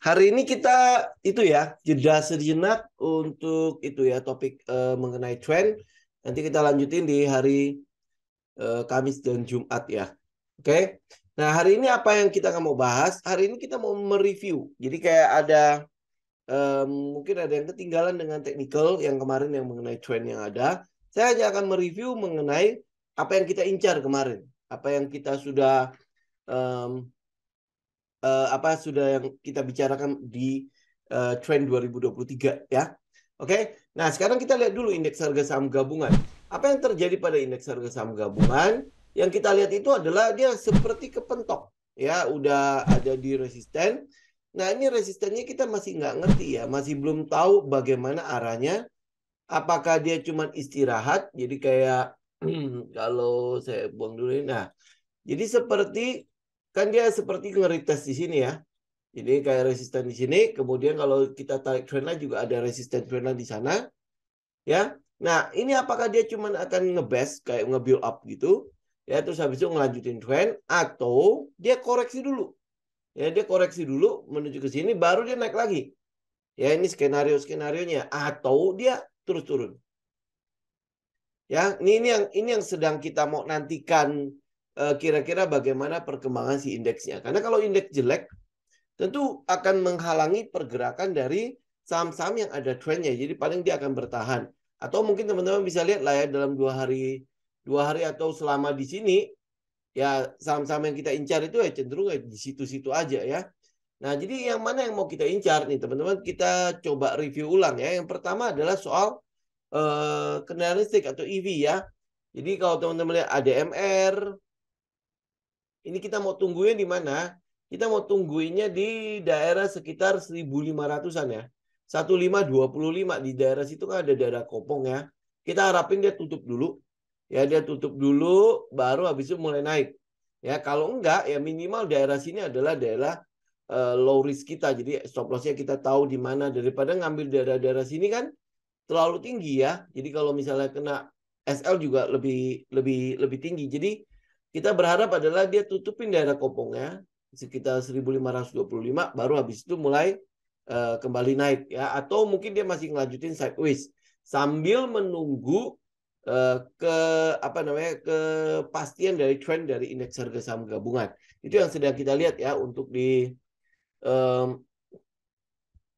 Hari ini kita itu ya jeda sejenak untuk itu ya topik uh, mengenai trend. Nanti kita lanjutin di hari uh, Kamis dan Jumat ya. Oke. Okay? Nah, hari ini apa yang kita mau bahas? Hari ini kita mau mereview. Jadi kayak ada um, mungkin ada yang ketinggalan dengan technical yang kemarin yang mengenai trend yang ada. Saya hanya akan mereview mengenai apa yang kita incar kemarin, apa yang kita sudah um, uh, apa sudah yang kita bicarakan di uh, trend 2023 ya. Oke. Okay? Nah, sekarang kita lihat dulu indeks harga saham gabungan. Apa yang terjadi pada indeks harga saham gabungan? Yang kita lihat itu adalah dia seperti kepentok ya, udah ada di resisten. Nah, ini resistennya kita masih nggak ngerti ya, masih belum tahu bagaimana arahnya. Apakah dia cuma istirahat? Jadi kayak kalau saya buang dulu ini. Nah, jadi seperti Kan dia seperti klaritas di sini ya. ini kayak resisten di sini, kemudian kalau kita tarik trendline juga ada resisten trendline di sana. Ya. Nah, ini apakah dia cuma akan ngebes kayak nge-build up gitu, ya terus habis itu ngelanjutin trend atau dia koreksi dulu. Ya, dia koreksi dulu menuju ke sini baru dia naik lagi. Ya, ini skenario-skenarionya atau dia terus turun. Ya, ini, ini yang ini yang sedang kita mau nantikan Eh, kira-kira bagaimana perkembangan si indeksnya. Karena kalau indeks jelek, tentu akan menghalangi pergerakan dari saham-saham yang ada trennya. Jadi paling dia akan bertahan. Atau mungkin teman-teman bisa lihat lah ya dalam dua hari, dua hari atau selama di sini, ya saham-saham yang kita incar itu ya cenderung ya di situ-situ aja ya. Nah jadi yang mana yang mau kita incar nih teman-teman? Kita coba review ulang ya. Yang pertama adalah soal uh, kendaraan listrik atau EV ya. Jadi kalau teman-teman lihat ADMR, ini kita mau tungguin di mana? Kita mau tungguinnya di daerah sekitar 1500-an ya. 1525 di daerah situ kan ada daerah Kopong ya. Kita harapin dia tutup dulu. Ya dia tutup dulu baru habis itu mulai naik. Ya kalau enggak ya minimal daerah sini adalah daerah eh, low risk kita. Jadi stop lossnya kita tahu di mana daripada ngambil daerah-daerah sini kan terlalu tinggi ya. Jadi kalau misalnya kena SL juga lebih lebih lebih tinggi. Jadi kita berharap adalah dia tutupin daerah kopongnya sekitar 1525 baru habis itu mulai uh, kembali naik ya atau mungkin dia masih ngelanjutin sideways sambil menunggu uh, ke apa namanya kepastian dari trend dari indeks harga saham gabungan. Itu yang sedang kita lihat ya untuk di um,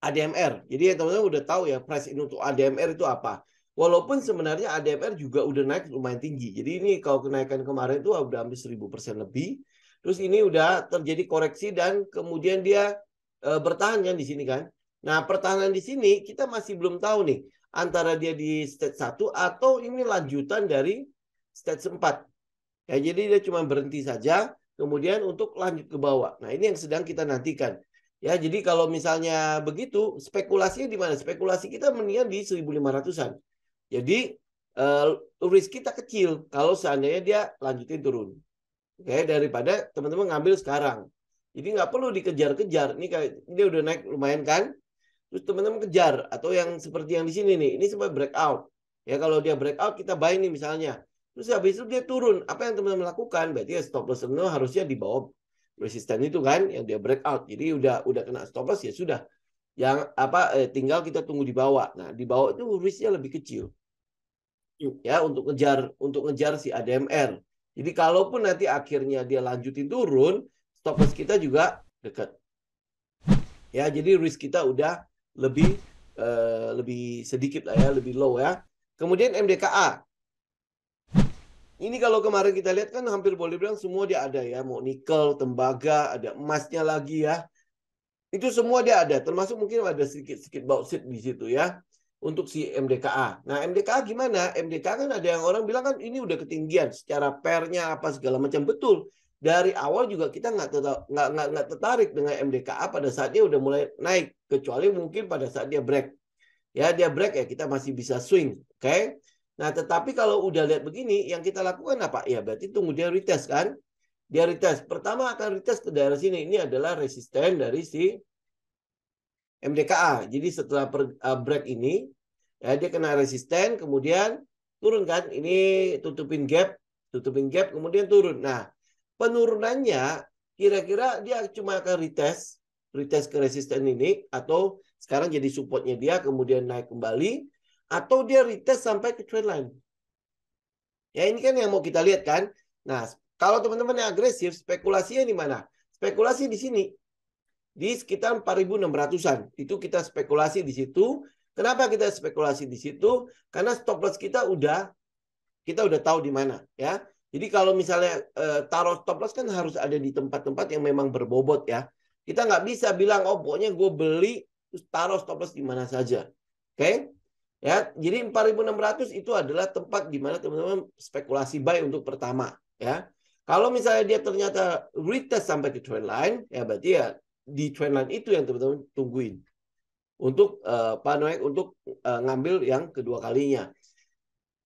ADMR. Jadi ya teman-teman udah tahu ya price ini untuk ADMR itu apa. Walaupun hmm. sebenarnya ADMR juga udah naik lumayan tinggi. Jadi ini kalau kenaikan kemarin itu udah hampir seribu persen lebih. Terus ini udah terjadi koreksi dan kemudian dia e, bertahan kan di sini kan. Nah, pertahanan di sini kita masih belum tahu nih antara dia di stage 1 atau ini lanjutan dari stage 4. Ya, jadi dia cuma berhenti saja kemudian untuk lanjut ke bawah. Nah, ini yang sedang kita nantikan. Ya, jadi kalau misalnya begitu, spekulasinya di mana? Spekulasi kita mendingan di 1500-an. Jadi uh, risk kita kecil kalau seandainya dia lanjutin turun. Oke, okay? daripada teman-teman ngambil sekarang. Jadi nggak perlu dikejar-kejar. Ini kayak dia udah naik lumayan kan? Terus teman-teman kejar atau yang seperti yang di sini nih, ini sempat breakout. Ya kalau dia breakout kita buy nih misalnya. Terus habis itu dia turun. Apa yang teman-teman lakukan? Berarti ya stop loss teman harusnya di bawah resisten itu kan yang dia breakout. Jadi udah udah kena stop loss ya sudah. Yang apa eh, tinggal kita tunggu di bawah. Nah, di bawah itu risknya lebih kecil ya untuk ngejar untuk ngejar si ADMR. Jadi kalaupun nanti akhirnya dia lanjutin turun, stop loss kita juga dekat. Ya, jadi risk kita udah lebih uh, lebih sedikit lah ya, lebih low ya. Kemudian MDKA. Ini kalau kemarin kita lihat kan hampir boleh bilang semua dia ada ya, mau nikel, tembaga, ada emasnya lagi ya. Itu semua dia ada, termasuk mungkin ada sedikit-sedikit bauksit di situ ya untuk si MDKA. Nah, MDKA gimana? MDKA kan ada yang orang bilang kan ini udah ketinggian secara pernya apa segala macam. Betul. Dari awal juga kita nggak nggak nggak nggak tertarik dengan MDKA pada saat dia udah mulai naik, kecuali mungkin pada saat dia break. Ya, dia break ya kita masih bisa swing, oke? Okay? Nah, tetapi kalau udah lihat begini, yang kita lakukan apa? Ya, berarti tunggu dia retest kan? Dia retest. Pertama akan retest ke daerah sini. Ini adalah resisten dari si MDKA. Jadi setelah per, uh, break ini ya dia kena resisten kemudian turun kan ini tutupin gap, tutupin gap kemudian turun. Nah, penurunannya kira-kira dia cuma akan retest, retest ke resisten ini atau sekarang jadi supportnya dia kemudian naik kembali atau dia retest sampai ke trendline. Ya ini kan yang mau kita lihat kan. Nah, kalau teman-teman yang agresif, spekulasinya di mana? Spekulasi di sini di sekitar 4.600-an. Itu kita spekulasi di situ. Kenapa kita spekulasi di situ? Karena stop loss kita udah kita udah tahu di mana ya. Jadi kalau misalnya eh, taruh stop loss kan harus ada di tempat-tempat yang memang berbobot ya. Kita nggak bisa bilang oh pokoknya gue beli terus taruh stop loss di mana saja. Oke? Okay? Ya, jadi 4600 itu adalah tempat di mana teman-teman spekulasi buy untuk pertama ya. Kalau misalnya dia ternyata retest sampai ke trend line ya berarti ya di trend line itu yang teman-teman tungguin untuk uh, Pak Noek untuk uh, ngambil yang kedua kalinya.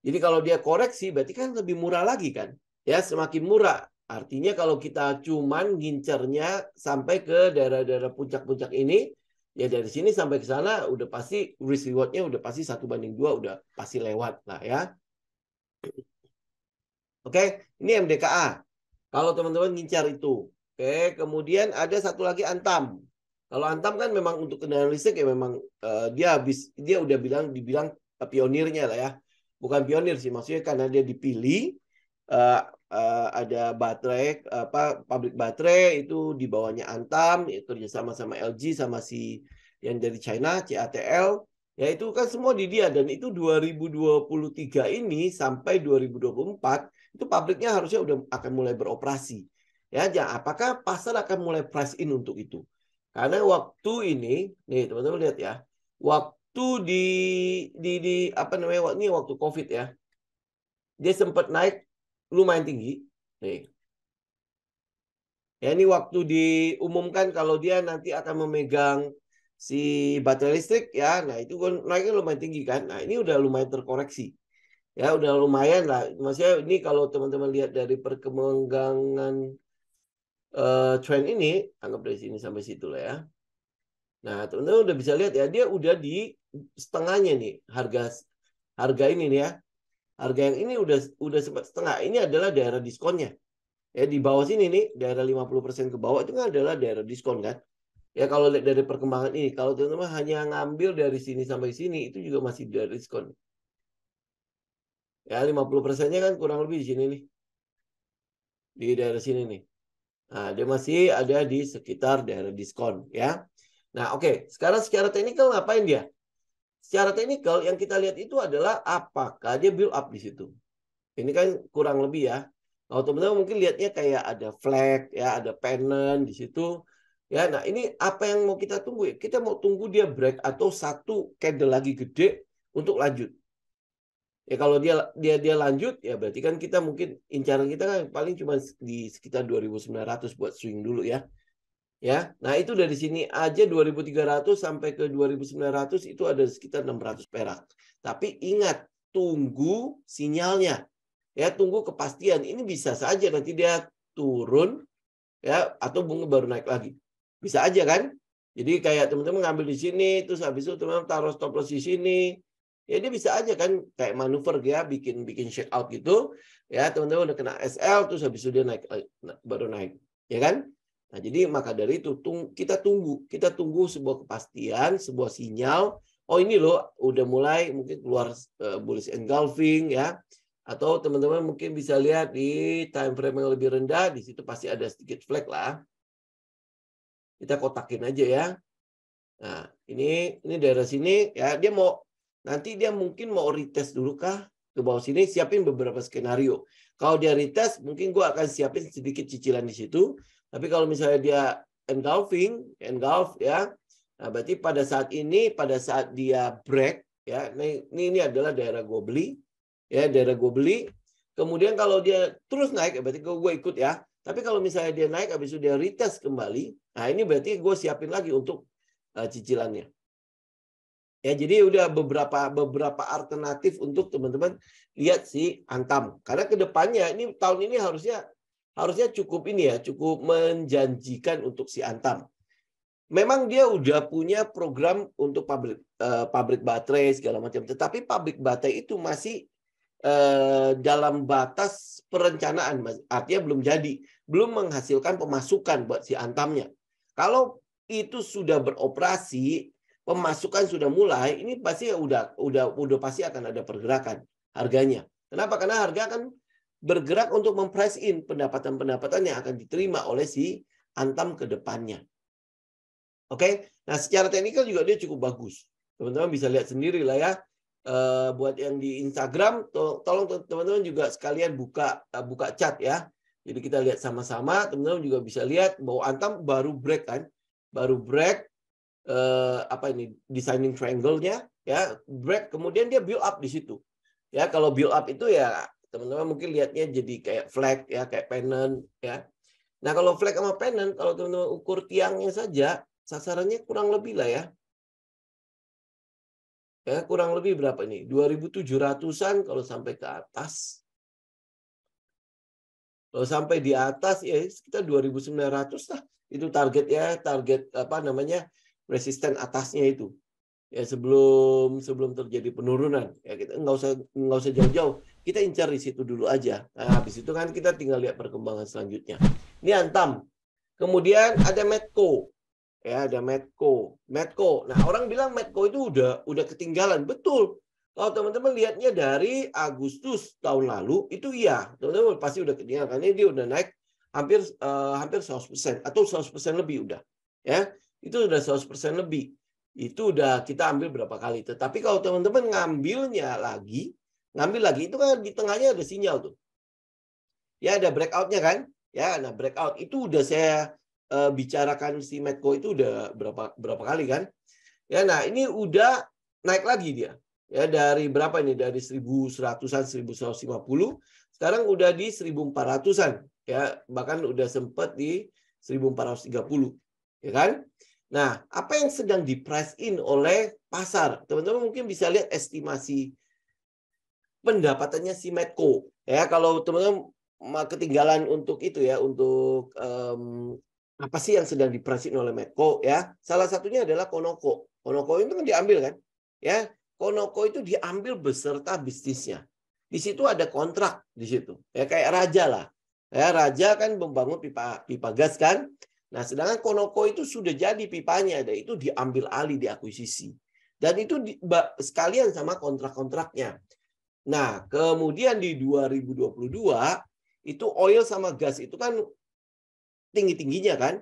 Jadi kalau dia koreksi berarti kan lebih murah lagi kan? Ya, semakin murah. Artinya kalau kita cuman ngincernya sampai ke daerah-daerah puncak-puncak ini, ya dari sini sampai ke sana udah pasti risk rewardnya udah pasti satu banding dua udah pasti lewat lah ya. Oke, ini MDKA. Kalau teman-teman ngincar itu, Oke, kemudian ada satu lagi Antam. Kalau Antam kan memang untuk kendaraan listrik ya memang uh, dia habis dia udah bilang dibilang uh, pionirnya lah ya. Bukan pionir sih maksudnya karena dia dipilih uh, uh, ada baterai apa pabrik baterai itu di bawahnya Antam itu sama sama LG sama si yang dari China CATL ya itu kan semua di dia dan itu 2023 ini sampai 2024 itu pabriknya harusnya udah akan mulai beroperasi Ya, apakah pasar akan mulai price in untuk itu? Karena waktu ini, nih teman-teman lihat ya, waktu di di di apa namanya waktu ini waktu covid ya, dia sempat naik lumayan tinggi. Nih. Ya ini waktu diumumkan kalau dia nanti akan memegang si baterai listrik ya, nah itu kan naiknya lumayan tinggi kan. Nah ini udah lumayan terkoreksi ya udah lumayan lah maksudnya ini kalau teman-teman lihat dari perkembangan uh, trend ini, anggap dari sini sampai situ lah ya. Nah, teman-teman udah bisa lihat ya, dia udah di setengahnya nih harga harga ini nih ya. Harga yang ini udah udah setengah. Ini adalah daerah diskonnya. Ya di bawah sini nih, daerah 50% ke bawah itu kan adalah daerah diskon kan. Ya kalau lihat dari perkembangan ini, kalau teman-teman hanya ngambil dari sini sampai sini itu juga masih daerah diskon. Ya 50%-nya kan kurang lebih di sini nih. Di daerah sini nih. Nah, dia masih ada di sekitar daerah diskon ya. Nah, oke, okay. sekarang secara teknikal ngapain dia? Secara teknikal yang kita lihat itu adalah apakah dia build up di situ. Ini kan kurang lebih ya. Kalau teman-teman mungkin lihatnya kayak ada flag ya, ada pennant di situ. Ya, nah ini apa yang mau kita tunggu? Kita mau tunggu dia break atau satu candle lagi gede untuk lanjut ya kalau dia dia dia lanjut ya berarti kan kita mungkin incaran kita kan paling cuma di sekitar 2.900 buat swing dulu ya ya nah itu dari sini aja 2.300 sampai ke 2.900 itu ada sekitar 600 perak tapi ingat tunggu sinyalnya ya tunggu kepastian ini bisa saja nanti dia turun ya atau bunga baru naik lagi bisa aja kan jadi kayak teman-teman ngambil di sini terus habis itu teman-teman taruh stop loss di sini ya dia bisa aja kan kayak manuver ya bikin bikin shake out gitu ya teman-teman udah kena SL terus habis itu dia naik eh, baru naik ya kan nah jadi maka dari itu tung, kita tunggu kita tunggu sebuah kepastian sebuah sinyal oh ini loh udah mulai mungkin keluar uh, bullish engulfing ya atau teman-teman mungkin bisa lihat di time frame yang lebih rendah di situ pasti ada sedikit flag lah kita kotakin aja ya nah ini ini daerah sini ya dia mau nanti dia mungkin mau retest dulu kah ke bawah sini siapin beberapa skenario. Kalau dia retest mungkin gue akan siapin sedikit cicilan di situ. Tapi kalau misalnya dia engulfing, engulf ya, nah berarti pada saat ini pada saat dia break ya, ini ini adalah daerah gue beli ya daerah gue beli. Kemudian kalau dia terus naik, ya, berarti gue ikut ya. Tapi kalau misalnya dia naik, habis itu dia retest kembali, nah ini berarti gue siapin lagi untuk uh, cicilannya. Ya, jadi udah beberapa beberapa alternatif untuk teman-teman lihat si Antam. Karena kedepannya ini tahun ini harusnya harusnya cukup ini ya, cukup menjanjikan untuk si Antam. Memang dia udah punya program untuk pabrik uh, pabrik baterai segala macam, tetapi pabrik baterai itu masih uh, dalam batas perencanaan, artinya belum jadi, belum menghasilkan pemasukan buat si Antamnya. Kalau itu sudah beroperasi, pemasukan sudah mulai, ini pasti udah udah udah pasti akan ada pergerakan harganya. Kenapa? Karena harga akan bergerak untuk memprice in pendapatan-pendapatan yang akan diterima oleh si antam ke depannya. Oke, okay? nah secara teknikal juga dia cukup bagus. Teman-teman bisa lihat sendiri lah ya. Eh, buat yang di Instagram, tolong teman-teman juga sekalian buka uh, buka chat ya. Jadi kita lihat sama-sama. Teman-teman juga bisa lihat bahwa Antam baru break kan, baru break eh, apa ini designing triangle-nya ya break kemudian dia build up di situ ya kalau build up itu ya teman-teman mungkin lihatnya jadi kayak flag ya kayak pennant ya nah kalau flag sama pennant kalau teman-teman ukur tiangnya saja sasarannya kurang lebih lah ya ya kurang lebih berapa ini 2700-an kalau sampai ke atas kalau sampai di atas ya sekitar 2900 lah itu target ya target apa namanya resisten atasnya itu ya sebelum sebelum terjadi penurunan ya kita nggak usah nggak usah jauh-jauh kita incar di situ dulu aja nah, habis itu kan kita tinggal lihat perkembangan selanjutnya ini antam kemudian ada medco ya ada medco medco nah orang bilang medco itu udah udah ketinggalan betul kalau teman-teman lihatnya dari Agustus tahun lalu itu iya teman-teman pasti udah ketinggalan karena dia udah naik hampir uh, hampir 100% atau 100% lebih udah ya itu udah 100% lebih. Itu udah kita ambil berapa kali. Tetapi kalau teman-teman ngambilnya lagi, ngambil lagi itu kan di tengahnya ada sinyal tuh. Ya ada breakoutnya kan? Ya, nah breakout itu udah saya uh, bicarakan si Medco itu udah berapa berapa kali kan? Ya, nah ini udah naik lagi dia. Ya dari berapa ini? Dari 1100-an 1150 sekarang udah di 1400-an ya bahkan udah sempat di 1430 ya kan Nah, apa yang sedang di price in oleh pasar? Teman-teman mungkin bisa lihat estimasi pendapatannya si Medco. Ya, kalau teman-teman ketinggalan untuk itu ya, untuk um, apa sih yang sedang di price in oleh Medco ya? Salah satunya adalah Konoko. Konoko itu kan diambil kan? Ya, Konoko itu diambil beserta bisnisnya. Di situ ada kontrak di situ. Ya kayak raja lah. Ya, raja kan membangun pipa pipa gas kan? Nah, sedangkan Konoko itu sudah jadi pipanya, dan itu diambil alih di akuisisi, Dan itu di, sekalian sama kontrak-kontraknya. Nah, kemudian di 2022 itu oil sama gas itu kan tinggi-tingginya kan.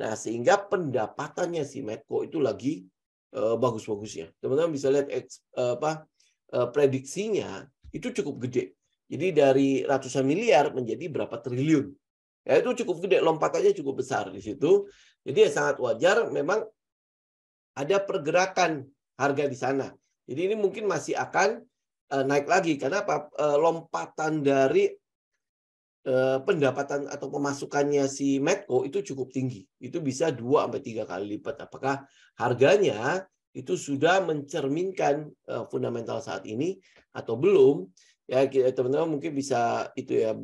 Nah, sehingga pendapatannya si Medco itu lagi uh, bagus-bagusnya. Teman-teman bisa lihat eks, uh, apa uh, prediksinya itu cukup gede. Jadi dari ratusan miliar menjadi berapa triliun Ya, itu cukup gede, lompatannya cukup besar di situ. Jadi ya sangat wajar memang ada pergerakan harga di sana. Jadi ini mungkin masih akan eh, naik lagi karena apa? Eh, lompatan dari eh, pendapatan atau pemasukannya si Medco itu cukup tinggi. Itu bisa 2 sampai tiga kali lipat. Apakah harganya itu sudah mencerminkan fundamental saat ini atau belum? Ya teman-teman mungkin bisa itu ya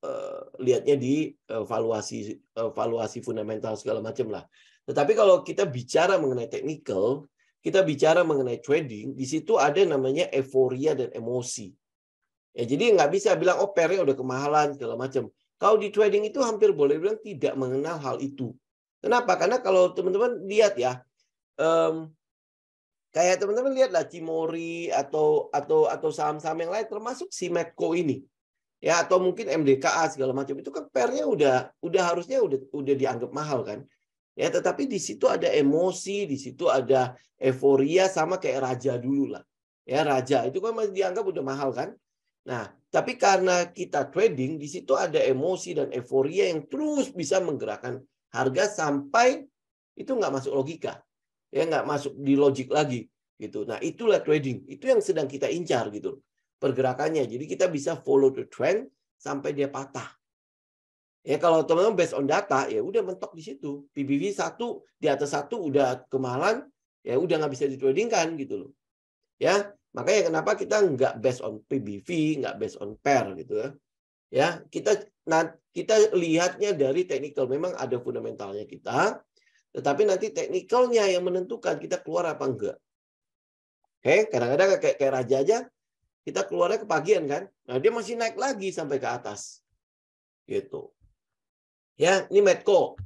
Eh, lihatnya di eh, valuasi eh, valuasi fundamental segala macam lah. Tetapi kalau kita bicara mengenai technical, kita bicara mengenai trading, di situ ada namanya euforia dan emosi. Ya, jadi nggak bisa bilang oh pernya udah kemahalan segala macam. Kalau di trading itu hampir boleh bilang tidak mengenal hal itu. Kenapa? Karena kalau teman-teman lihat ya, um, kayak teman-teman lihatlah Cimori atau atau atau saham-saham yang lain, termasuk si Medco ini ya atau mungkin MDKA segala macam itu kan pernya udah udah harusnya udah udah dianggap mahal kan ya tetapi di situ ada emosi di situ ada euforia sama kayak raja dulu lah ya raja itu kan masih dianggap udah mahal kan nah tapi karena kita trading di situ ada emosi dan euforia yang terus bisa menggerakkan harga sampai itu nggak masuk logika ya nggak masuk di logik lagi gitu nah itulah trading itu yang sedang kita incar gitu pergerakannya. Jadi kita bisa follow the trend sampai dia patah. Ya kalau teman-teman based on data ya udah mentok di situ. PBV satu di atas satu udah kemahalan ya udah nggak bisa ditradingkan gitu loh. Ya makanya kenapa kita nggak based on PBV, nggak based on pair gitu ya. Ya kita nah, kita lihatnya dari technical memang ada fundamentalnya kita, tetapi nanti technicalnya yang menentukan kita keluar apa enggak. Oke, kadang-kadang kayak, kayak raja aja kita keluarnya ke pagian kan. Nah, dia masih naik lagi sampai ke atas. Gitu. Ya, ini Medco.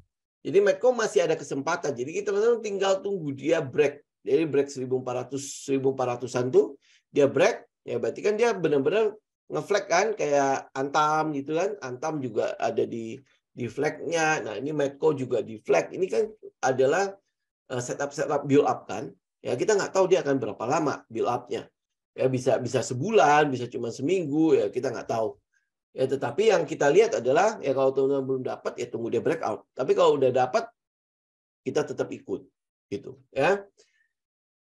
Jadi Medco masih ada kesempatan. Jadi kita tinggal tunggu dia break. Jadi break 1400 1400-an tuh dia break, ya berarti kan dia benar-benar ngeflag kan kayak Antam gitu kan. Antam juga ada di di flagnya. Nah, ini Medco juga di flag. Ini kan adalah eh, setup setup build up kan. Ya, kita nggak tahu dia akan berapa lama build upnya ya bisa bisa sebulan bisa cuma seminggu ya kita nggak tahu ya tetapi yang kita lihat adalah ya kalau teman-teman belum dapat ya tunggu dia breakout tapi kalau udah dapat kita tetap ikut gitu ya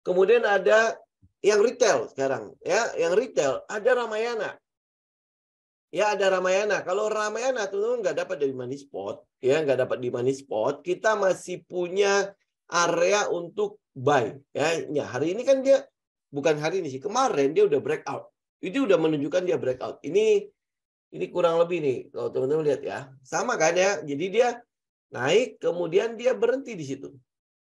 kemudian ada yang retail sekarang ya yang retail ada Ramayana ya ada Ramayana kalau Ramayana teman nggak dapat dari money spot ya nggak dapat di money spot kita masih punya area untuk buy ya, ya hari ini kan dia bukan hari ini sih kemarin dia udah breakout out itu udah menunjukkan dia breakout ini ini kurang lebih nih kalau teman-teman lihat ya sama kan ya jadi dia naik kemudian dia berhenti di situ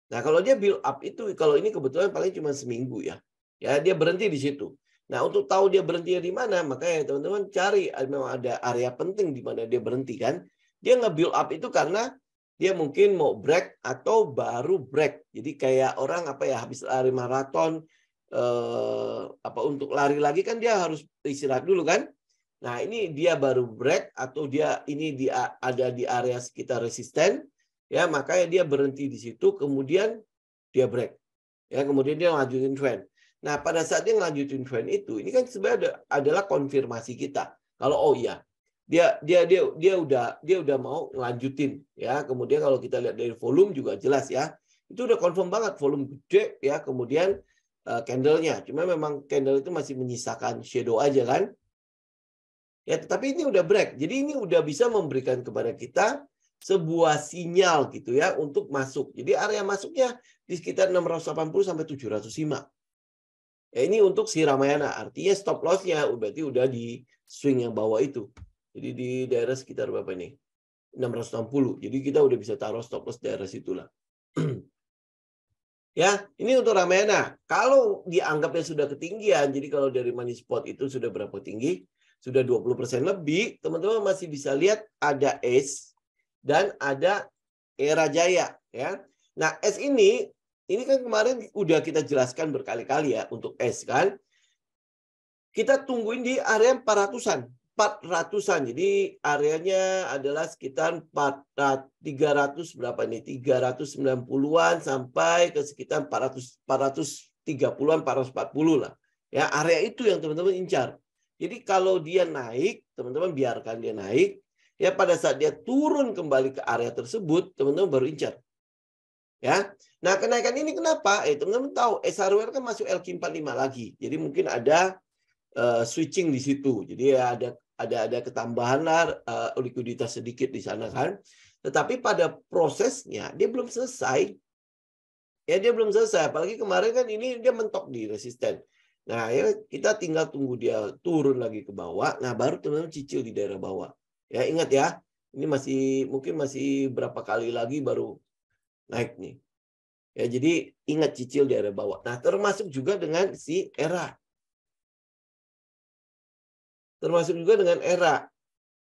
nah kalau dia build up itu kalau ini kebetulan paling cuma seminggu ya ya dia berhenti di situ Nah, untuk tahu dia berhenti di mana, makanya teman-teman cari eh, memang ada area penting di mana dia berhenti kan. Dia nge-build up itu karena dia mungkin mau break atau baru break. Jadi kayak orang apa ya habis lari maraton, eh, apa untuk lari lagi kan dia harus istirahat dulu kan. Nah, ini dia baru break atau dia ini di, ada di area sekitar resisten ya makanya dia berhenti di situ kemudian dia break. Ya, kemudian dia lanjutin trend. Nah, pada saat dia lanjutin trend itu, ini kan sebenarnya adalah konfirmasi kita. Kalau oh iya, dia dia dia dia udah dia udah mau lanjutin ya. Kemudian kalau kita lihat dari volume juga jelas ya. Itu udah confirm banget volume gede ya. Kemudian Eh, candlenya. Cuma memang candle itu masih menyisakan shadow aja kan. Ya, tetapi ini udah break. Jadi ini udah bisa memberikan kepada kita sebuah sinyal gitu ya untuk masuk. Jadi area masuknya di sekitar 680 sampai 705. Ya, ini untuk si Ramayana. Artinya stop loss-nya berarti udah di swing yang bawah itu. Jadi di daerah sekitar berapa ini? 660. Jadi kita udah bisa taruh stop loss daerah situlah. Ya, ini untuk ramena. Kalau dianggapnya sudah ketinggian, jadi kalau dari money spot itu sudah berapa tinggi? Sudah 20% lebih, teman-teman masih bisa lihat ada S dan ada era jaya, ya. Nah, S ini ini kan kemarin udah kita jelaskan berkali-kali ya untuk S kan. Kita tungguin di area 400-an. 400-an. Jadi areanya adalah sekitar 400, 300 berapa ini 390-an sampai ke sekitar 400 430-an, 440 lah. Ya, area itu yang teman-teman incar. Jadi kalau dia naik, teman-teman biarkan dia naik. Ya, pada saat dia turun kembali ke area tersebut, teman-teman baru incar. Ya. Nah, kenaikan ini kenapa? Eh, teman-teman tahu SRWR kan masuk LQ45 lagi. Jadi mungkin ada eh, switching di situ. Jadi ada ada ada ketambahan lah uh, likuiditas sedikit di sana kan. Tetapi pada prosesnya dia belum selesai. Ya dia belum selesai. Apalagi kemarin kan ini dia mentok di resisten. Nah ya kita tinggal tunggu dia turun lagi ke bawah. Nah baru teman-teman cicil di daerah bawah. Ya ingat ya ini masih mungkin masih berapa kali lagi baru naik nih. Ya jadi ingat cicil di daerah bawah. Nah termasuk juga dengan si era termasuk juga dengan era.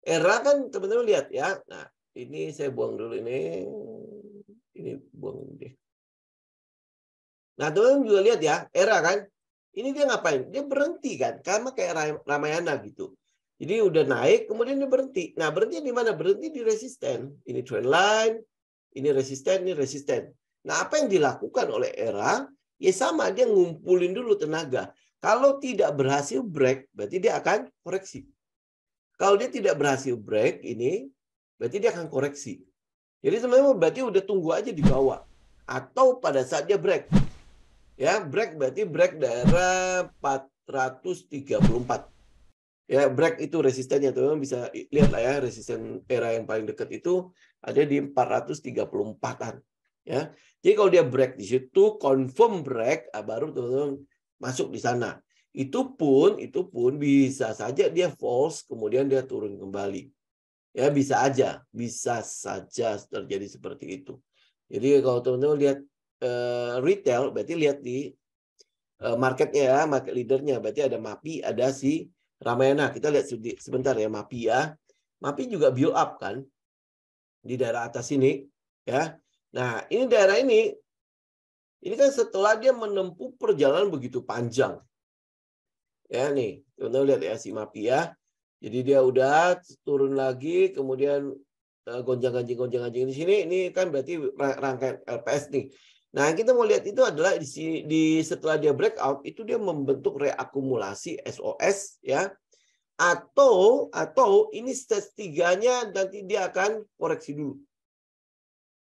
Era kan teman-teman lihat ya. Nah, ini saya buang dulu ini. Ini buang ini deh. Nah, teman-teman juga lihat ya, era kan. Ini dia ngapain? Dia berhenti kan, karena kayak Ramayana gitu. Jadi udah naik, kemudian dia berhenti. Nah, berhenti di mana? Berhenti di resisten. Ini trend line, ini resisten, ini resisten. Nah, apa yang dilakukan oleh era? Ya sama, dia ngumpulin dulu tenaga. Kalau tidak berhasil break, berarti dia akan koreksi. Kalau dia tidak berhasil break ini, berarti dia akan koreksi. Jadi sebenarnya berarti udah tunggu aja di bawah atau pada saat dia break. Ya, break berarti break daerah 434. Ya, break itu resistennya teman-teman bisa lihat lah ya resisten era yang paling dekat itu ada di 434-an. Ya. Jadi kalau dia break di situ confirm break ah, baru teman-teman masuk di sana. Itu pun itu pun bisa saja dia false kemudian dia turun kembali. Ya bisa aja, bisa saja terjadi seperti itu. Jadi kalau teman-teman lihat uh, retail berarti lihat di uh, marketnya ya, market leadernya berarti ada MAPI, ada si Ramayana. Kita lihat sebentar ya MAPI ya. MAPI juga build up kan di daerah atas ini ya. Nah, ini daerah ini ini kan setelah dia menempuh perjalanan begitu panjang. Ya nih, teman-teman lihat ya si Mapi ya. Jadi dia udah turun lagi, kemudian eh, gonjang-ganjing gonjang-ganjing di sini ini kan berarti rangkaian LPS nih. Nah, kita mau lihat itu adalah di, sini, di setelah dia breakout itu dia membentuk reakumulasi SOS ya. Atau atau ini stage tiganya nanti dia akan koreksi dulu.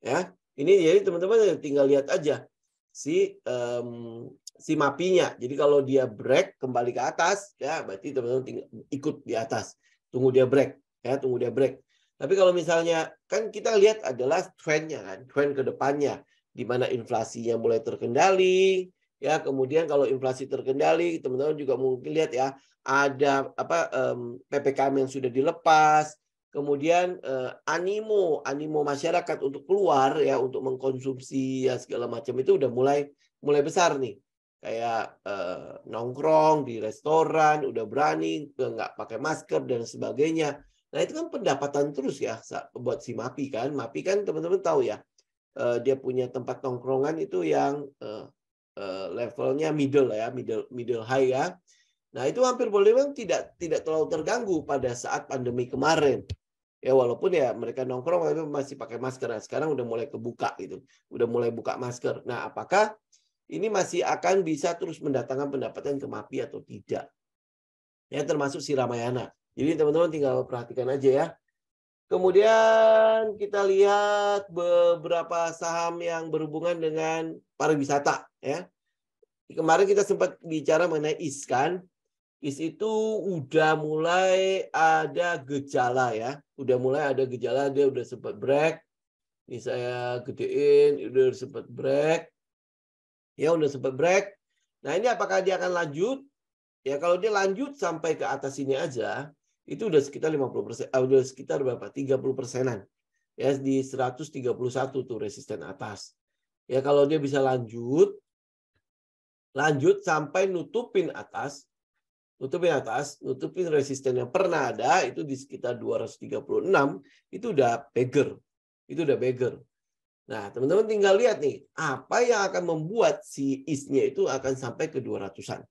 Ya. Ini jadi teman-teman tinggal lihat aja si um, si mapinya. Jadi kalau dia break kembali ke atas, ya berarti teman-teman ikut di atas. Tunggu dia break, ya tunggu dia break. Tapi kalau misalnya kan kita lihat adalah trennya kan, tren ke depannya di mana inflasinya mulai terkendali, ya kemudian kalau inflasi terkendali, teman-teman juga mungkin lihat ya ada apa um, PPKM yang sudah dilepas, kemudian eh, animo animo masyarakat untuk keluar ya untuk mengkonsumsi ya segala macam itu udah mulai mulai besar nih kayak eh, nongkrong di restoran udah berani nggak pakai masker dan sebagainya nah itu kan pendapatan terus ya buat si Mapi kan Mapi kan teman-teman tahu ya eh, dia punya tempat nongkrongan itu yang eh, eh, levelnya middle ya middle middle high ya Nah, itu hampir boleh memang tidak tidak terlalu terganggu pada saat pandemi kemarin ya walaupun ya mereka nongkrong tapi masih pakai masker nah, sekarang udah mulai kebuka gitu udah mulai buka masker nah apakah ini masih akan bisa terus mendatangkan pendapatan ke MAPI atau tidak ya termasuk si Ramayana jadi teman-teman tinggal perhatikan aja ya Kemudian kita lihat beberapa saham yang berhubungan dengan pariwisata ya. Kemarin kita sempat bicara mengenai ISKAN di itu udah mulai ada gejala ya, udah mulai ada gejala dia udah sempat break. Ini saya gedein, udah sempat break. Ya udah sempat break. Nah ini apakah dia akan lanjut? Ya kalau dia lanjut sampai ke atas ini aja, itu udah sekitar 50 persen, uh, udah sekitar berapa? 30 persenan. Ya di 131 tuh resisten atas. Ya kalau dia bisa lanjut, lanjut sampai nutupin atas, nutupin atas, nutupin resisten yang pernah ada itu di sekitar 236 itu udah beger, Itu udah beger. Nah, teman-teman tinggal lihat nih, apa yang akan membuat si isnya itu akan sampai ke 200-an.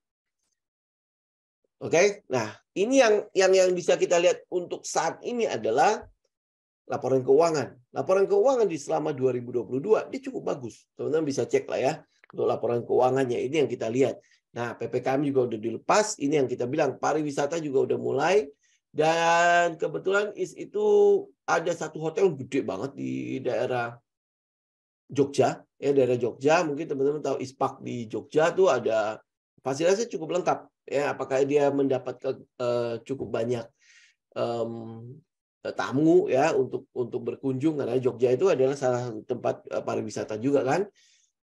Oke. Okay? Nah, ini yang yang yang bisa kita lihat untuk saat ini adalah laporan keuangan. Laporan keuangan di selama 2022 dia cukup bagus. Teman-teman bisa cek lah ya untuk laporan keuangannya ini yang kita lihat. Nah, PPKM juga udah dilepas, ini yang kita bilang pariwisata juga udah mulai dan kebetulan is itu ada satu hotel gede banget di daerah Jogja, ya daerah Jogja, mungkin teman-teman tahu Ispak di Jogja tuh ada fasilitasnya cukup lengkap ya apakah dia mendapat ke, uh, cukup banyak um, tamu ya untuk untuk berkunjung karena Jogja itu adalah salah satu tempat eh, pariwisata juga kan.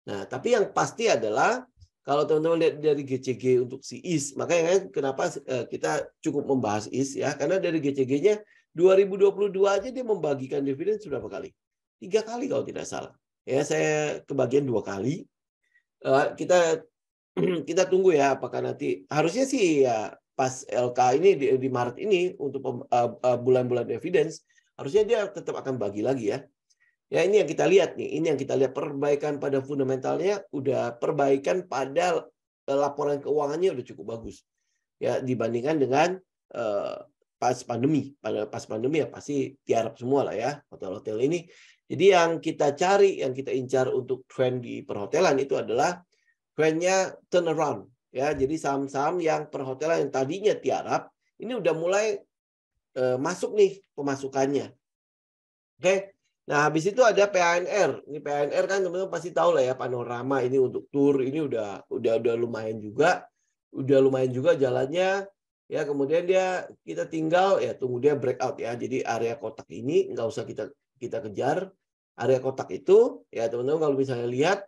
Nah, tapi yang pasti adalah kalau teman-teman lihat dari GCG untuk si IS, makanya kan kenapa eh, kita cukup membahas IS ya, karena dari GCG-nya 2022 aja dia membagikan dividen sudah berapa kali? Tiga kali kalau tidak salah. Ya saya kebagian dua kali. Eh, kita kita tunggu ya apakah nanti harusnya sih ya pas LK ini di, Maret ini untuk eh, bulan-bulan dividen harusnya dia tetap akan bagi lagi ya Ya ini yang kita lihat nih, ini yang kita lihat perbaikan pada fundamentalnya udah perbaikan pada eh, laporan keuangannya udah cukup bagus. Ya dibandingkan dengan uh, pas pandemi. Pada pas pandemi ya pasti tiarap semua lah ya hotel-hotel ini. Jadi yang kita cari, yang kita incar untuk trend di perhotelan itu adalah trennya turnaround. Ya, jadi saham-saham yang perhotelan yang tadinya tiarap ini udah mulai uh, masuk nih pemasukannya. Oke. Okay? Nah, habis itu ada PANR. Ini PANR kan teman-teman pasti tahu lah ya panorama ini untuk tour ini udah udah udah lumayan juga, udah lumayan juga jalannya. Ya, kemudian dia kita tinggal ya tunggu dia breakout ya. Jadi area kotak ini nggak usah kita kita kejar. Area kotak itu ya teman-teman kalau misalnya lihat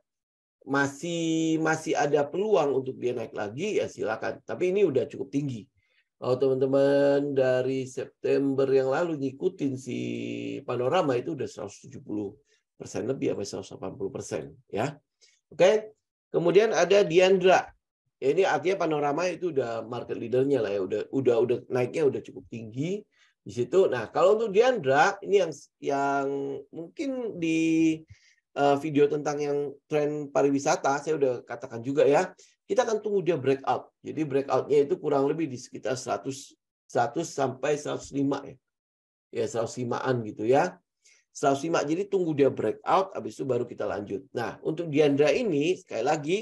masih masih ada peluang untuk dia naik lagi ya silakan. Tapi ini udah cukup tinggi. Kalau oh, teman-teman dari September yang lalu ngikutin si panorama itu udah 170 persen lebih apa 180 persen ya. Oke. Kemudian ada Diandra. Ya, ini artinya panorama itu udah market leadernya lah ya, udah udah udah naiknya udah cukup tinggi di situ. Nah, kalau untuk Diandra ini yang yang mungkin di eh, video tentang yang tren pariwisata saya udah katakan juga ya kita akan tunggu dia breakout. Jadi breakoutnya itu kurang lebih di sekitar 100 100 sampai 105 ya. Ya 105-an gitu ya. 105 jadi tunggu dia breakout habis itu baru kita lanjut. Nah, untuk Diandra ini sekali lagi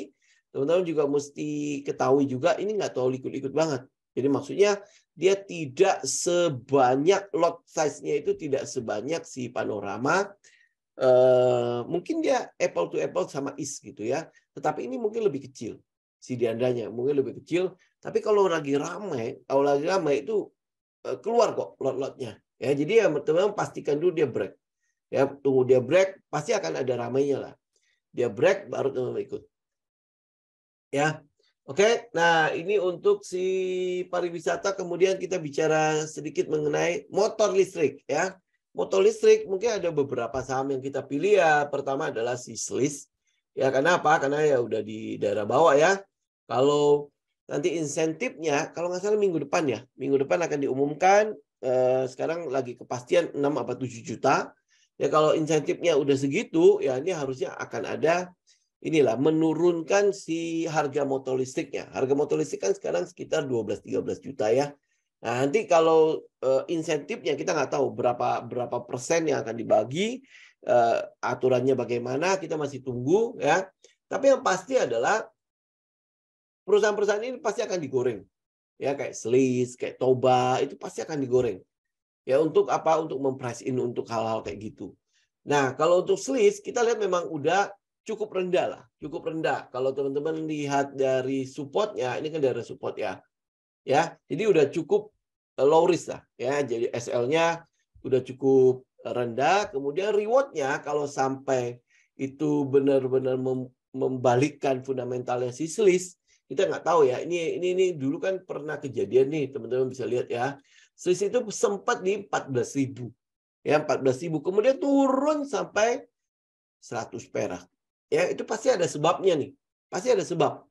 teman-teman juga mesti ketahui juga ini nggak tahu ikut-ikut banget. Jadi maksudnya dia tidak sebanyak lot size-nya itu tidak sebanyak si panorama. Eh, mungkin dia apple to apple sama is gitu ya. Tetapi ini mungkin lebih kecil si diandanya mungkin lebih kecil tapi kalau lagi ramai kalau lagi ramai itu eh, keluar kok lot-lotnya ya jadi ya teman-teman pastikan dulu dia break ya tunggu dia break pasti akan ada ramainya lah dia break baru teman-teman ikut ya oke nah ini untuk si pariwisata kemudian kita bicara sedikit mengenai motor listrik ya motor listrik mungkin ada beberapa saham yang kita pilih ya pertama adalah si Slice Ya karena apa? Karena ya udah di daerah bawah ya. Kalau nanti insentifnya, kalau nggak salah minggu depan ya, minggu depan akan diumumkan. Eh, sekarang lagi kepastian 6 apa 7 juta. Ya kalau insentifnya udah segitu, ya ini harusnya akan ada inilah menurunkan si harga motor listriknya. Harga motor listrik kan sekarang sekitar 12-13 juta ya. Nah, nanti kalau uh, insentifnya kita nggak tahu berapa berapa persen yang akan dibagi uh, aturannya bagaimana kita masih tunggu ya. Tapi yang pasti adalah perusahaan-perusahaan ini pasti akan digoreng. Ya kayak selis kayak Toba itu pasti akan digoreng. Ya untuk apa? Untuk memprice in untuk hal-hal kayak gitu. Nah, kalau untuk selis kita lihat memang udah cukup rendah lah, cukup rendah. Kalau teman-teman lihat dari supportnya, ini kan dari support ya. Ya, jadi udah cukup eh, low risk lah ya. Jadi SL-nya udah cukup rendah. Kemudian rewardnya kalau sampai itu benar-benar membalikkan fundamentalnya si Swiss, kita nggak tahu ya. Ini ini ini dulu kan pernah kejadian nih, teman-teman bisa lihat ya. Swiss itu sempat di ribu Ya, ribu kemudian turun sampai 100 perak. Ya, itu pasti ada sebabnya nih. Pasti ada sebab.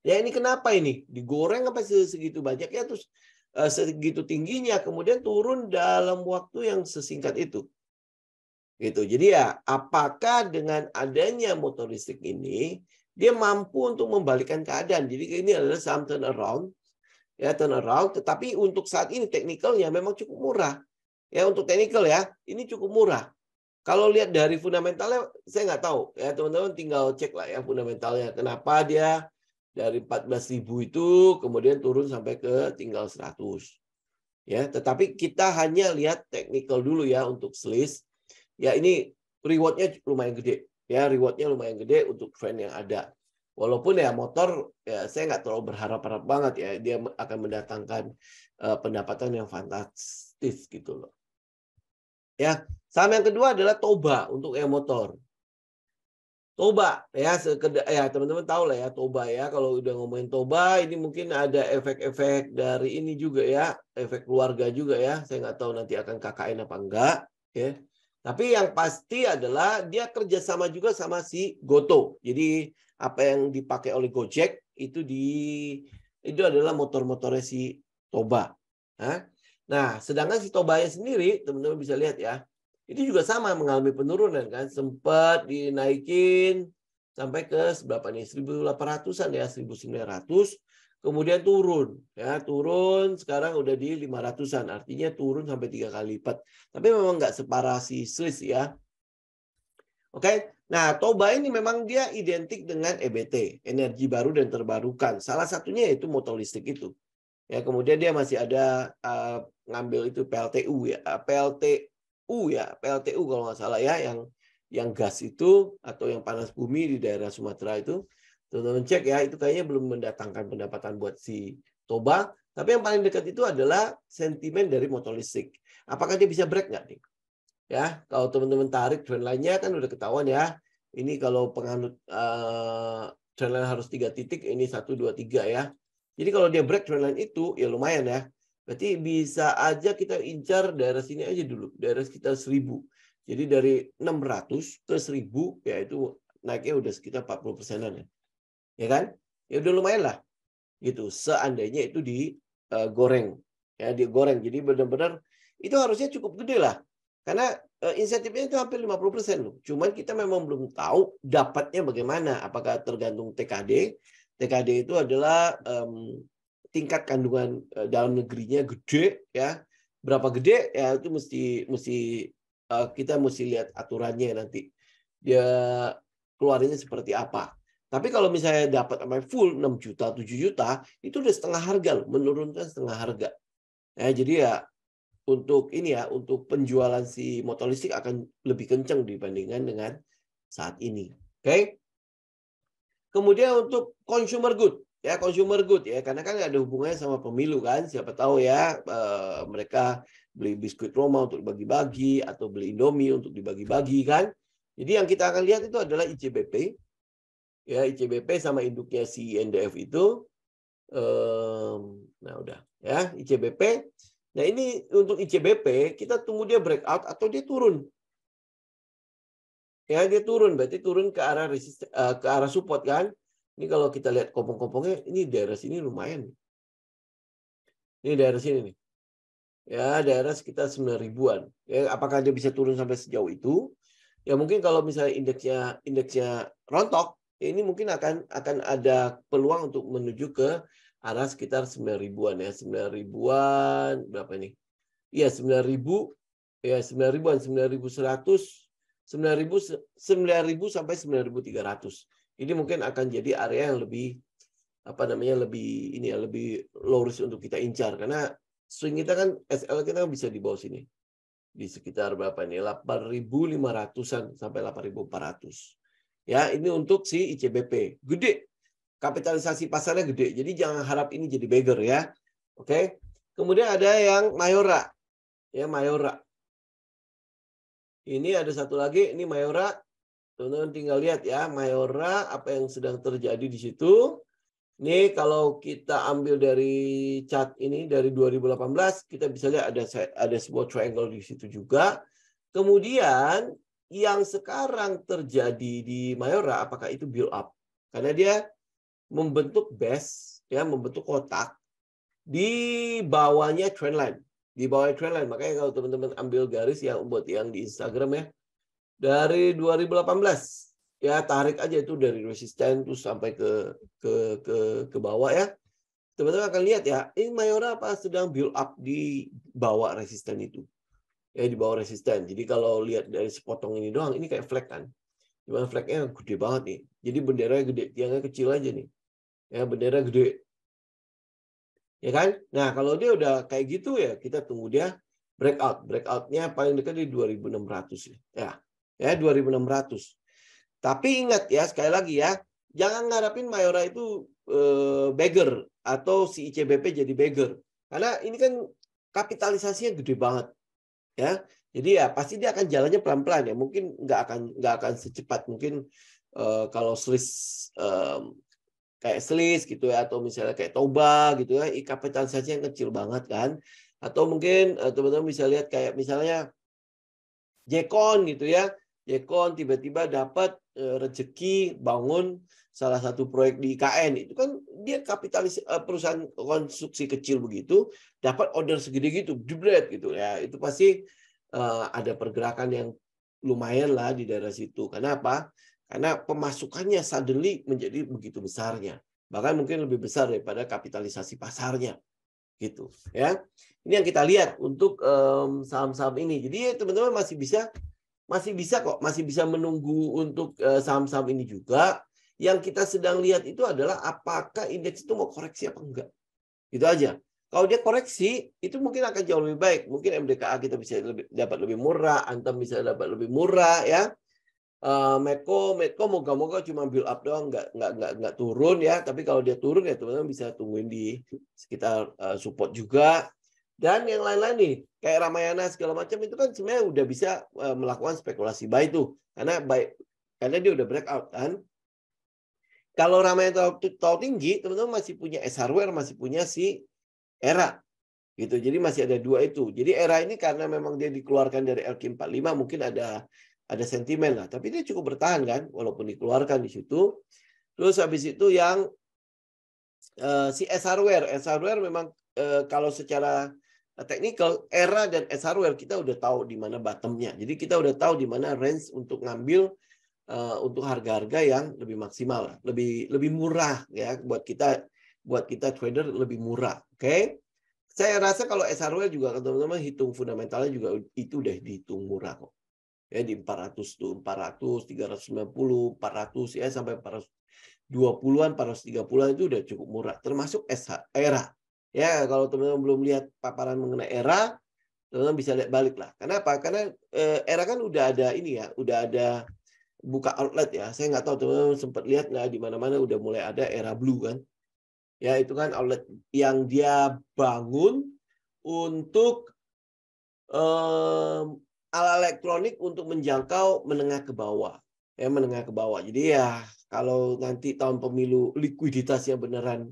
Ya ini kenapa ini? Digoreng apa segitu banyak ya terus Eh, segitu tingginya kemudian turun dalam waktu yang sesingkat itu. Gitu. Jadi ya, apakah dengan adanya motor listrik ini dia mampu untuk membalikkan keadaan. Jadi ini adalah saham around, ya turn around. tetapi untuk saat ini teknikalnya memang cukup murah. Ya untuk teknikal ya, ini cukup murah. Kalau lihat dari fundamentalnya saya nggak tahu ya teman-teman tinggal cek lah ya fundamentalnya kenapa dia dari 14.000 itu kemudian turun sampai ke tinggal 100. Ya, tetapi kita hanya lihat technical dulu ya untuk selis. Ya ini rewardnya lumayan gede. Ya, rewardnya lumayan gede untuk trend yang ada. Walaupun ya motor ya saya nggak terlalu berharap-harap banget ya dia akan mendatangkan uh, pendapatan yang fantastis gitu loh. Ya, saham yang kedua adalah Toba untuk e-motor. Toba ya ya teman-teman tahu lah ya Toba ya kalau udah ngomongin Toba ini mungkin ada efek-efek dari ini juga ya efek keluarga juga ya saya nggak tahu nanti akan KKN apa enggak ya tapi yang pasti adalah dia kerjasama juga sama si Goto jadi apa yang dipakai oleh Gojek itu di itu adalah motor-motornya si Toba nah sedangkan si Tobanya sendiri teman-teman bisa lihat ya itu juga sama mengalami penurunan kan sempat dinaikin sampai ke berapa nih 1800-an ya 1900 kemudian turun ya turun sekarang udah di 500-an artinya turun sampai tiga kali lipat tapi memang nggak separasi si Swiss ya oke nah Toba ini memang dia identik dengan EBT energi baru dan terbarukan salah satunya yaitu motor listrik itu ya kemudian dia masih ada uh, ngambil itu PLTU ya PLT PLTU ya, PLTU kalau nggak salah ya, yang yang gas itu atau yang panas bumi di daerah Sumatera itu, teman-teman cek ya, itu kayaknya belum mendatangkan pendapatan buat si Toba. Tapi yang paling dekat itu adalah sentimen dari motor listrik. Apakah dia bisa break nggak nih? Ya, kalau teman-teman tarik trendline lainnya kan udah ketahuan ya. Ini kalau penganut uh, eh, trendline harus tiga titik, ini satu dua tiga ya. Jadi kalau dia break trendline itu, ya lumayan ya Berarti bisa aja kita incar daerah sini aja dulu, daerah sekitar 1000. Jadi dari 600 ke 1000 ya itu naiknya udah sekitar 40 persenan ya. Ya kan? Ya udah lumayan lah. Gitu. Seandainya itu digoreng. Eh, ya digoreng. Jadi benar-benar itu harusnya cukup gede lah. Karena eh, insentifnya itu hampir 50 persen loh. Cuman kita memang belum tahu dapatnya bagaimana. Apakah tergantung TKD. TKD itu adalah um, tingkat kandungan eh, dalam negerinya gede ya berapa gede ya itu mesti mesti eh, kita mesti lihat aturannya nanti dia keluarnya seperti apa tapi kalau misalnya dapat sampai full 6 juta 7 juta itu udah setengah harga loh menurunkan setengah harga ya jadi ya untuk ini ya untuk penjualan si motor listrik akan lebih kencang dibandingkan dengan saat ini oke okay? kemudian untuk consumer good ya consumer good ya karena kan nggak ada hubungannya sama pemilu kan siapa tahu ya eh, mereka beli biskuit Roma untuk dibagi-bagi atau beli Indomie untuk dibagi-bagi kan jadi yang kita akan lihat itu adalah ICBP ya ICBP sama induknya si NDF itu nah udah ya ICBP nah ini untuk ICBP kita tunggu dia breakout atau dia turun ya dia turun berarti turun ke arah resist, eh, ke arah support kan ini kalau kita lihat kompong-kompongnya, ini daerah sini lumayan. Ini daerah sini nih. Ya, daerah sekitar 9 ribuan. Ya, apakah dia bisa turun sampai sejauh itu? Ya mungkin kalau misalnya indeksnya indeksnya rontok, ya ini mungkin akan akan ada peluang untuk menuju ke arah sekitar 9 ribuan ya. 9 ribuan berapa ini? Iya, 9 ribu ya 9 ribuan, 9100, 9000 9000 sampai 9300 ini mungkin akan jadi area yang lebih apa namanya lebih ini ya lebih low risk untuk kita incar karena swing kita kan SL kita kan bisa di bawah sini di sekitar berapa ini 8.500-an sampai 8.400. Ya, ini untuk si ICBP. Gede. Kapitalisasi pasarnya gede. Jadi jangan harap ini jadi beggar ya. Oke. Kemudian ada yang Mayora. Ya, Mayora. Ini ada satu lagi, ini Mayora Teman-teman tinggal lihat ya, Mayora apa yang sedang terjadi di situ. Ini kalau kita ambil dari chat ini dari 2018, kita bisa lihat ada ada sebuah triangle di situ juga. Kemudian yang sekarang terjadi di Mayora apakah itu build up? Karena dia membentuk base, ya membentuk kotak di bawahnya trendline, di bawah trendline. Makanya kalau teman-teman ambil garis yang buat yang di Instagram ya, dari 2018 ya tarik aja itu dari resisten tuh sampai ke ke ke ke bawah ya teman-teman akan lihat ya ini Mayora apa sedang build up di bawah resisten itu ya di bawah resisten jadi kalau lihat dari sepotong ini doang ini kayak flag kan cuman flagnya gede banget nih jadi bendera gede tiangnya kecil aja nih ya bendera gede ya kan nah kalau dia udah kayak gitu ya kita tunggu dia breakout breakoutnya paling dekat di 2600 ya, ya ya 2600. Ya. Tapi ingat ya sekali lagi ya, jangan ngarapin Mayora itu eh, beggar atau si ICBP jadi beggar. Karena ini kan kapitalisasinya gede banget. Ya. Jadi ya pasti dia akan jalannya pelan-pelan ya. Mungkin nggak akan nggak akan secepat mungkin eh, kalau Swiss eh, kayak selis gitu ya atau misalnya kayak Toba gitu ya, kapitalisasinya kecil banget kan. Atau mungkin eh, teman-teman bisa lihat kayak misalnya Jekon gitu ya Yekon tiba-tiba dapat eh, rezeki bangun salah satu proyek di IKN itu kan dia kapitalis eh, perusahaan konstruksi kecil begitu dapat order segede gitu jebret gitu ya itu pasti eh, ada pergerakan yang lumayan lah di daerah situ karena apa karena pemasukannya suddenly menjadi begitu besarnya bahkan mungkin lebih besar daripada kapitalisasi pasarnya gitu ya ini yang kita lihat untuk saham-saham um, ini jadi teman-teman masih bisa masih bisa kok, masih bisa menunggu untuk eh, saham-saham ini juga. Yang kita sedang lihat itu adalah apakah indeks itu mau koreksi apa enggak. Itu aja. Kalau dia koreksi, itu mungkin akan jauh lebih baik. Mungkin MDKA kita bisa lebih, dapat lebih murah, Antam bisa dapat lebih murah, ya. Uh, eh, Meko, Meko moga-moga cuma build up doang, nggak nggak nggak nggak turun ya. Tapi kalau dia turun ya teman-teman bisa tungguin di sekitar uh, support juga dan yang lain-lain nih kayak Ramayana segala macam itu kan sebenarnya udah bisa e, melakukan spekulasi baik tuh karena baik karena dia udah breakout kan kalau Ramayana tahu tinggi teman-teman masih punya S hardware masih punya si era gitu jadi masih ada dua itu jadi era ini karena memang dia dikeluarkan dari LQ45 mungkin ada ada sentimen lah tapi dia cukup bertahan kan walaupun dikeluarkan di situ terus habis itu yang uh, si SRWR SRWR memang uh, kalau secara Nah, technical, era dan S kita udah tahu di mana bottomnya. Jadi kita udah tahu di mana range untuk ngambil uh, untuk harga-harga yang lebih maksimal, lebih lebih murah ya buat kita buat kita trader lebih murah. Oke. Okay? Saya rasa kalau S juga teman-teman hitung fundamentalnya juga itu udah dihitung murah kok. Ya di 400 tuh 400, 390, 400 ya sampai 420-an, 430-an itu udah cukup murah termasuk SH era Ya, kalau teman-teman belum lihat paparan mengenai era, teman-teman bisa lihat balik lah. Karena apa? Karena eh, era kan udah ada ini ya, udah ada buka outlet ya. Saya nggak tahu teman-teman sempat lihat nggak di mana-mana udah mulai ada era blue kan. Ya, itu kan outlet yang dia bangun untuk um, ala elektronik untuk menjangkau menengah ke bawah. Ya, menengah ke bawah. Jadi ya kalau nanti tahun pemilu likuiditasnya beneran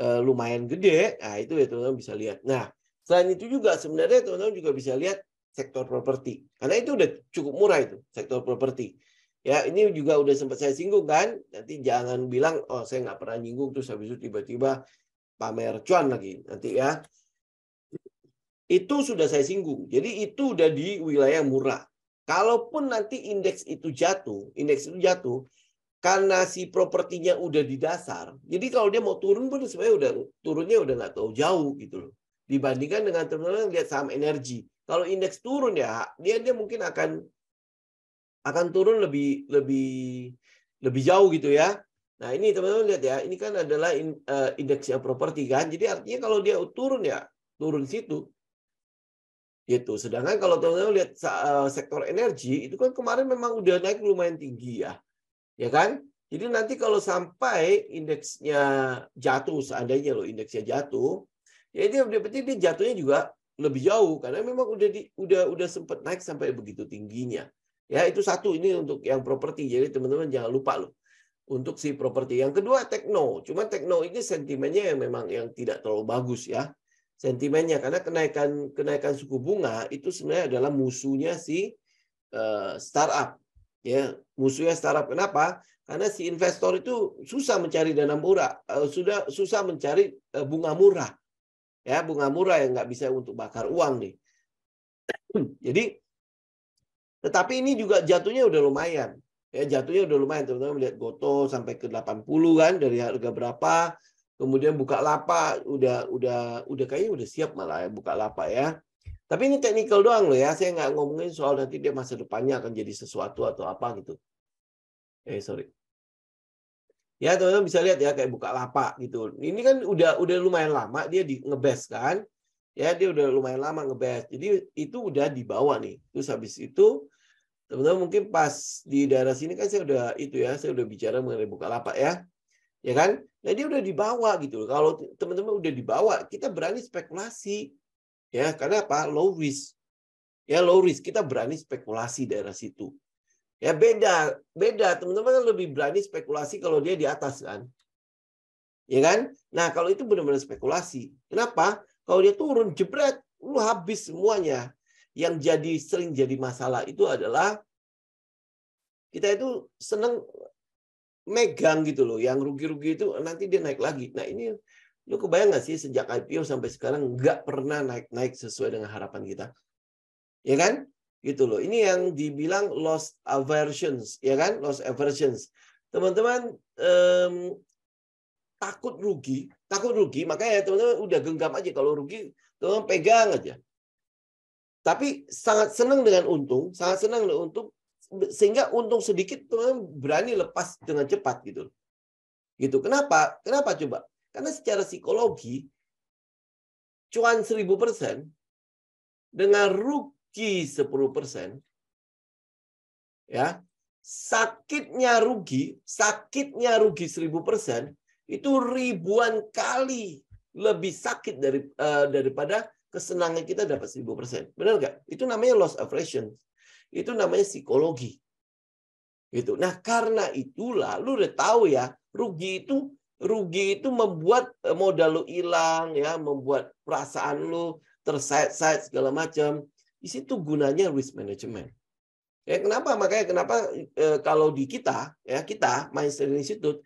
uh, lumayan gede. Nah, itu ya teman-teman bisa lihat. Nah, selain itu juga sebenarnya teman-teman juga bisa lihat sektor properti. Karena itu udah cukup murah itu, sektor properti. Ya, ini juga udah sempat saya singgung kan. Nanti jangan bilang, oh saya nggak pernah nyinggung, terus habis itu tiba-tiba pamer cuan lagi. Nanti ya. Itu sudah saya singgung. Jadi itu udah di wilayah murah. Kalaupun nanti indeks itu jatuh, indeks itu jatuh, karena si propertinya udah di dasar, jadi kalau dia mau turun pun sebenarnya udah turunnya udah nggak tahu jauh gitu loh. Dibandingkan dengan teman-teman lihat saham energi, kalau indeks turun ya dia dia mungkin akan akan turun lebih lebih lebih jauh gitu ya. Nah ini teman-teman lihat ya, ini kan adalah in, uh, eh, indeksnya properti kan, jadi artinya kalau dia turun ya turun situ. Gitu. Sedangkan kalau teman-teman lihat uh, sektor energi itu kan kemarin memang udah naik lumayan tinggi ya Ya kan? Jadi nanti kalau sampai indeksnya jatuh, seandainya lo indeksnya jatuh, ya itu berarti dia jatuhnya juga lebih jauh karena memang udah di, udah udah sempat naik sampai begitu tingginya. Ya itu satu ini untuk yang properti. Jadi teman-teman jangan lupa loh untuk si properti. Yang kedua tekno. Cuma tekno ini sentimennya yang memang yang tidak terlalu bagus ya. Sentimennya karena kenaikan kenaikan suku bunga itu sebenarnya adalah musuhnya si eh, startup ya musuhnya startup kenapa karena si investor itu susah mencari dana murah eh, sudah susah mencari eh, bunga murah ya bunga murah yang nggak bisa untuk bakar uang nih jadi tetapi ini juga jatuhnya udah lumayan ya jatuhnya udah lumayan teman-teman lihat goto sampai ke 80 kan dari harga berapa kemudian buka lapak, udah udah udah kayaknya udah siap malah ya buka lapak ya tapi ini teknikal doang loh ya. Saya nggak ngomongin soal nanti dia masa depannya akan jadi sesuatu atau apa gitu. Eh sorry. Ya teman-teman bisa lihat ya kayak buka lapak gitu. Ini kan udah udah lumayan lama dia di ngebes kan. Ya dia udah lumayan lama ngebes. Jadi itu udah dibawa nih. Terus habis itu teman-teman mungkin pas di daerah sini kan saya udah itu ya saya udah bicara mengenai buka lapak ya. Ya kan? Nah dia udah dibawa gitu. Kalau teman-teman udah dibawa kita berani spekulasi Ya, karena apa? Low risk. Ya, low risk. Kita berani spekulasi daerah situ. Ya, beda. Beda. Teman-teman kan lebih berani spekulasi kalau dia di atas kan. Ya kan? Nah, kalau itu benar-benar spekulasi. Kenapa? Kalau dia turun jebret, lu habis semuanya. Yang jadi sering jadi masalah itu adalah kita itu seneng megang gitu loh. Yang rugi-rugi itu nanti dia naik lagi. Nah, ini Lu kebayang nggak sih sejak IPO sampai sekarang nggak pernah naik-naik sesuai dengan harapan kita? Ya kan? Gitu loh. Ini yang dibilang loss aversions, ya kan? Loss aversions. Teman-teman um, takut rugi, takut rugi, makanya teman-teman udah genggam aja kalau rugi, teman-teman pegang aja. Tapi sangat senang dengan untung, sangat senang dengan untung sehingga untung sedikit teman-teman berani lepas dengan cepat gitu. Gitu. Kenapa? Kenapa coba? Karena secara psikologi, cuan 1000% dengan rugi 10%, ya sakitnya rugi, sakitnya rugi 1000%, itu ribuan kali lebih sakit dari eh, daripada kesenangan kita dapat 1000%. Benar nggak? Itu namanya loss aversion. Itu namanya psikologi. Gitu. Nah, karena itulah lu udah tahu ya, rugi itu rugi itu membuat eh, modal lu hilang ya, membuat perasaan lu tersayat-sayat segala macam. Di situ gunanya risk management. Ya, kenapa? Makanya kenapa e, kalau di kita ya kita Mindset Institute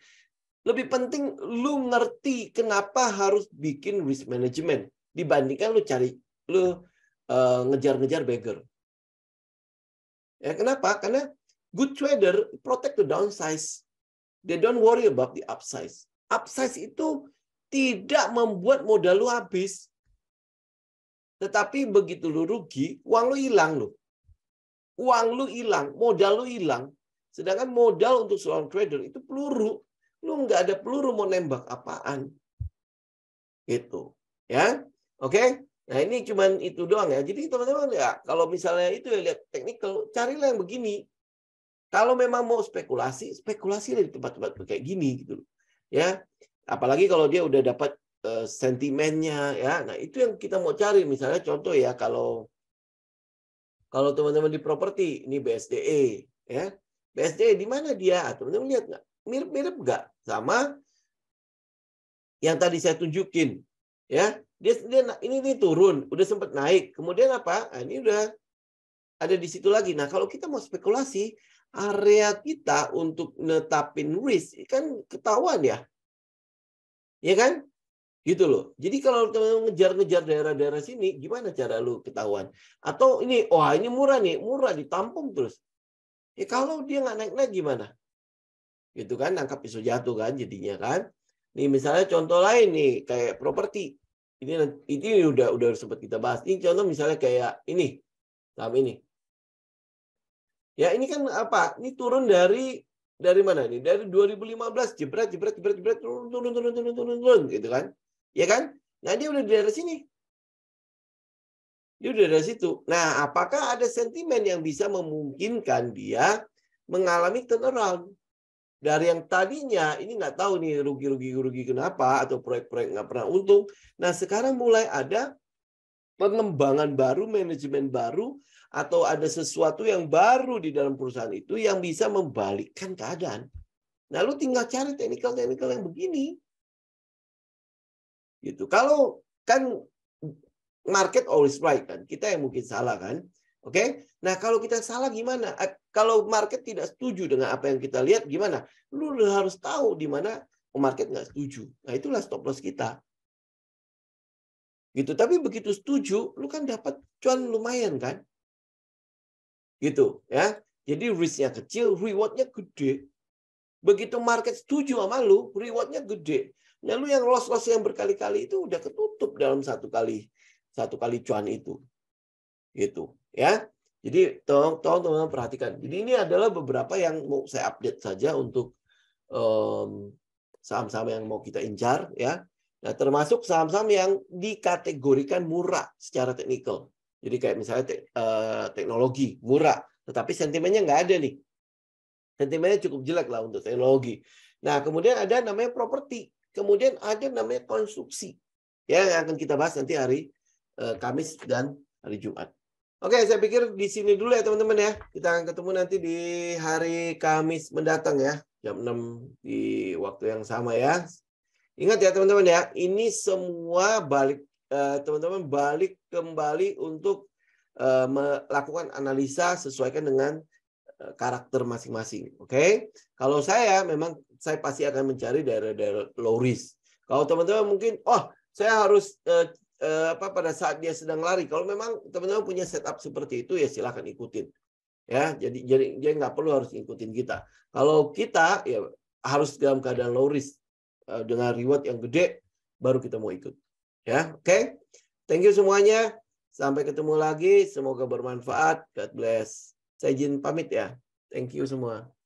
lebih penting lu ngerti kenapa harus bikin risk management dibandingkan lu cari lu e, ngejar-ngejar beggar. Ya, kenapa? Karena good trader protect the downsize. They don't worry about the upsides. Upsize itu tidak membuat modal lu habis. Tetapi begitu lu rugi, uang lu hilang lu. Uang lu hilang, modal lu hilang. Sedangkan modal untuk seorang trader itu peluru. Lu nggak ada peluru mau nembak apaan. Gitu. Ya. Oke. Okay? Nah ini cuman itu doang ya. Jadi teman-teman ya kalau misalnya itu ya lihat teknikal, carilah yang begini. Kalau memang mau spekulasi, spekulasi dari tempat-tempat kayak gini gitu loh ya apalagi kalau dia udah dapat uh, sentimennya ya nah itu yang kita mau cari misalnya contoh ya kalau kalau teman-teman di properti ini BSDE ya BSDE di mana dia ah, teman-teman lihat nggak mirip-mirip nggak sama yang tadi saya tunjukin ya dia, dia ini, ini turun udah sempat naik kemudian apa nah, ini udah ada di situ lagi nah kalau kita mau spekulasi area kita untuk netapin risk kan ketahuan ya. Ya kan? Gitu loh. Jadi kalau teman ngejar-ngejar daerah-daerah sini, gimana cara lu ketahuan? Atau ini, wah ini murah nih, murah ditampung terus. Ya kalau dia nggak naik lagi, gimana? Gitu kan, nangkap pisau jatuh kan jadinya kan. Nih misalnya contoh lain nih, kayak properti. Ini ini udah udah sempat kita bahas. Ini contoh misalnya kayak ini, saham ini. Ya, ini kan apa? Ini turun dari dari mana nih? Dari 2015 jebret jebret jebret jebret turun turun turun turun turun, turun gitu kan. Ya kan? Nah, dia udah dari sini. Dia udah dari situ. Nah, apakah ada sentimen yang bisa memungkinkan dia mengalami turnaround? Dari yang tadinya ini nggak tahu nih rugi-rugi rugi kenapa atau proyek-proyek nggak pernah untung. Nah sekarang mulai ada pengembangan baru, manajemen baru, atau ada sesuatu yang baru di dalam perusahaan itu yang bisa membalikkan keadaan. Nah, lu tinggal cari teknikal-teknikal yang begini. Gitu. Kalau kan market always right kan. Kita yang mungkin salah kan. Oke. Okay? Nah, kalau kita salah gimana? Eh, kalau market tidak setuju dengan apa yang kita lihat gimana? Lu harus tahu di mana market nggak setuju. Nah, itulah stop loss kita. Gitu. Tapi begitu setuju, lu kan dapat cuan lumayan kan? Gitu, ya. Jadi risknya kecil, rewardnya gede. Begitu market setuju sama lu, rewardnya gede. Nah, lu yang loss-loss yang berkali-kali itu udah ketutup dalam satu kali satu kali cuan itu. Gitu, ya. Jadi tolong tolong teman-teman perhatikan. Jadi ini adalah beberapa yang mau saya update saja untuk mmm, saham-saham yang mau kita incar ya. Nah, termasuk saham-saham yang dikategorikan murah secara teknikal. Jadi kayak misalnya te eh, teknologi murah, tetapi sentimennya nggak ada nih. Sentimennya cukup jelek lah untuk teknologi. Nah, kemudian ada namanya properti, kemudian ada namanya konstruksi. Ya, yang akan kita bahas nanti hari eh, Kamis dan hari Jumat. Oke, saya pikir di sini dulu ya teman-teman ya. Kita akan ketemu nanti di hari Kamis mendatang ya, jam 6 di waktu yang sama ya. Ingat ya teman-teman ya, ini semua balik eh, teman-teman balik kembali untuk eh, melakukan analisa sesuaikan dengan eh, karakter masing-masing. Oke, okay? kalau saya memang saya pasti akan mencari daerah-daerah low risk. Kalau teman-teman mungkin, oh saya harus apa pada saat dia sedang lari. Kalau memang teman-teman punya setup seperti itu ya silahkan ikutin. Ya, jadi jadi dia nggak perlu harus ikutin kita. Kalau kita ya harus dalam keadaan low risk. Eh, dengan reward yang gede baru kita mau ikut. Ya, oke. Okay? Thank you semuanya. Sampai ketemu lagi. Semoga bermanfaat. God bless. Saya izin pamit ya. Thank you semua.